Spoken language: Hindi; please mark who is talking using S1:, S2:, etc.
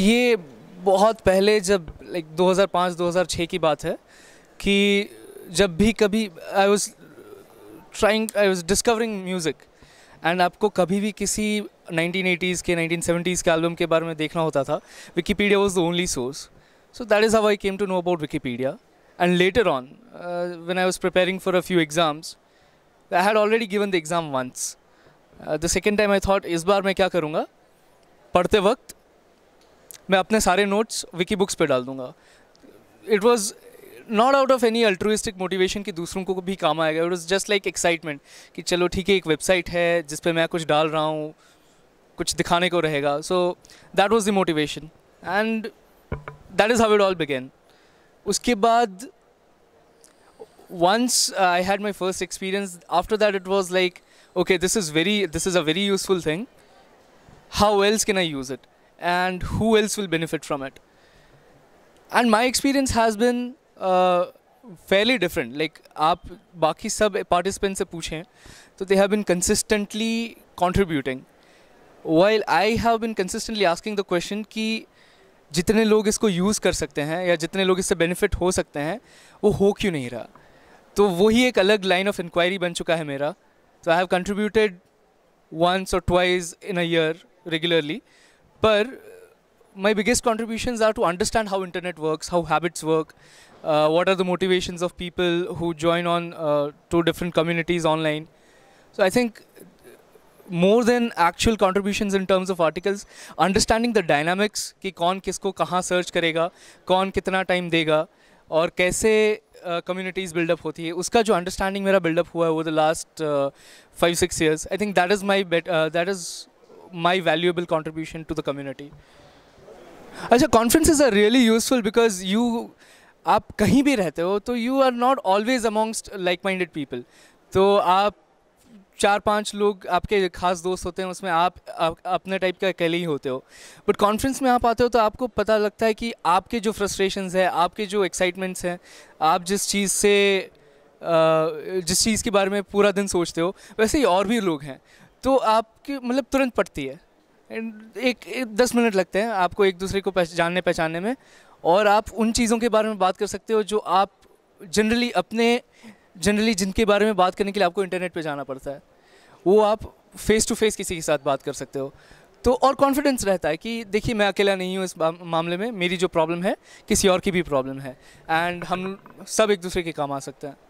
S1: ये बहुत पहले जब लाइक 2005-2006 की बात है कि जब भी कभी I was trying I was discovering music and आपको कभी भी किसी 1980s के 1970s के एल्बम के बारे में देखना होता था Wikipedia was the only source so that is how I came to know about Wikipedia and later on when I was preparing for a few exams I had already given the exam once the second time I thought इस बार मैं क्या करूँगा पढ़ते वक्त मैं अपने सारे नोट्स विकी बुक्स पे डाल दूंगा it was not out of any altruistic motivation कि दूसरों को भी काम आएगा it was just like excitement कि चलो ठीक है एक वेबसाइट है जिस पर मैं कुछ डाल रहा हूँ कुछ दिखाने को रहेगा so that was the motivation and that is how it all began उसके बाद once I had my first experience after that it was like okay this is very this is a very useful thing how else can I use it and who else will benefit from it and my experience has been uh, fairly different like aap baki sab participants से पूछें so they have been consistently contributing while I have been consistently asking the question ki jitne log isko use kar sakte hain ya jitne log isse benefit ho sakte hain wo ho kyun nahi raha तो वही एक अलग लाइन ऑफ इंक्वायरी बन चुका है मेरा तो I have contributed once or twice in a year regularly But uh, my biggest contributions are to understand how internet works, how habits work, uh, what are the motivations of people who join on uh, different communities online. So I think uh, more than actual contributions in terms of articles, understanding the dynamics कि कौन किसको कहाँ search karega, कौन कितना time देगा और कैसे uh, communities build up होती है उसका जो understanding मेरा build up हुआ over the last uh, five six years, I think that is my bet, uh, that is my valuable contribution to the community अच्छा conferences are really useful because you आप कहीं भी रहते हो तो you are not always amongst like minded people तो आप चार पांच लोग आपके खास दोस्त होते हैं उसमें आप, आप अपने टाइप के अकेले ही होते हो बट कॉन्फ्रेंस में आप आते हो तो आपको पता लगता है कि आपके जो फ्रस्ट्रेशंस है आपके जो एक्साइटमेंट्स हैं आप जिस चीज़ से जिस चीज़ के बारे में पूरा दिन सोचते हो वैसे ही और भी लोग हैं तो आपकी मतलब तुरंत पटती है एक, एक दस मिनट लगते हैं आपको एक दूसरे को पहच, जानने पहचानने में और आप उन चीज़ों के बारे में बात कर सकते हो जो आप जनरली अपने जनरली जिनके बारे में बात करने के लिए आपको इंटरनेट पे जाना पड़ता है वो आप फेस टू फेस किसी के साथ बात कर सकते हो तो और कॉन्फिडेंस रहता है कि देखिए मैं अकेला नहीं हूँ इस मामले में मेरी जो प्रॉब्लम है किसी और की भी प्रॉब्लम है एंड हम सब एक दूसरे के काम आ सकते हैं